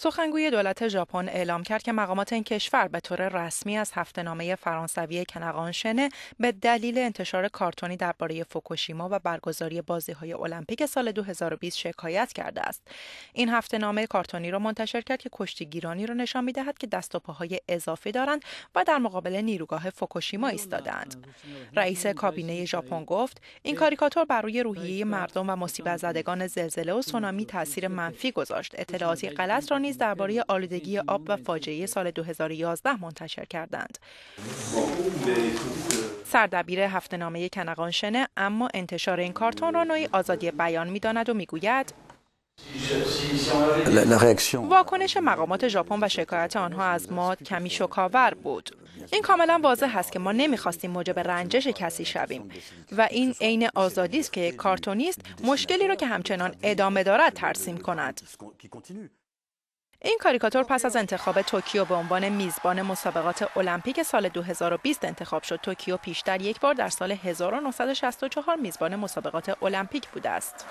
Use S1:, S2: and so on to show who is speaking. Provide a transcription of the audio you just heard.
S1: سخنگوی دولت ژاپن اعلام کرد که مقامات این کشور به طور رسمی از هفتهنامه فرانسوی کنقان به دلیل انتشار کارتونی درباره فوکوشیما و برگزاری های المپیک سال 2020 شکایت کرده است. این هفتهنامه کارتونی را منتشر کرد که گیرانی را نشان میدهد که دست و پاهای اضافی دارند و در مقابل نیروگاه فوکوشیما ایستادند. رئیس کابینه ژاپن گفت: این کاریکاتور بر روی روحیه مردم و مصیبت زدگان زلزله و سونامی تاثیر منفی گذاشت. اطلاعاتی غلط نیز درباره آلودگی آب و فاجعه سال 2011 منتشر کردند. سردبیر هفته نامه کنقان اما انتشار این کارتون را نوعی آزادی بیان میداند و میگوید واکنش مقامات ژاپن و شکایت آنها از ما کمی شکاور بود این کاملا واضح هست که ما نمیخواستیم موجب رنجش کسی شویم و این عین آزادی است که کارتونیست مشکلی را که همچنان ادامه دارد ترسیم کند این کاریکاتور پس از انتخاب توکیو به عنوان میزبان مسابقات المپیک سال 2020 انتخاب شد. توکیو پیشتر یک بار در سال 1964 میزبان مسابقات المپیک بوده است.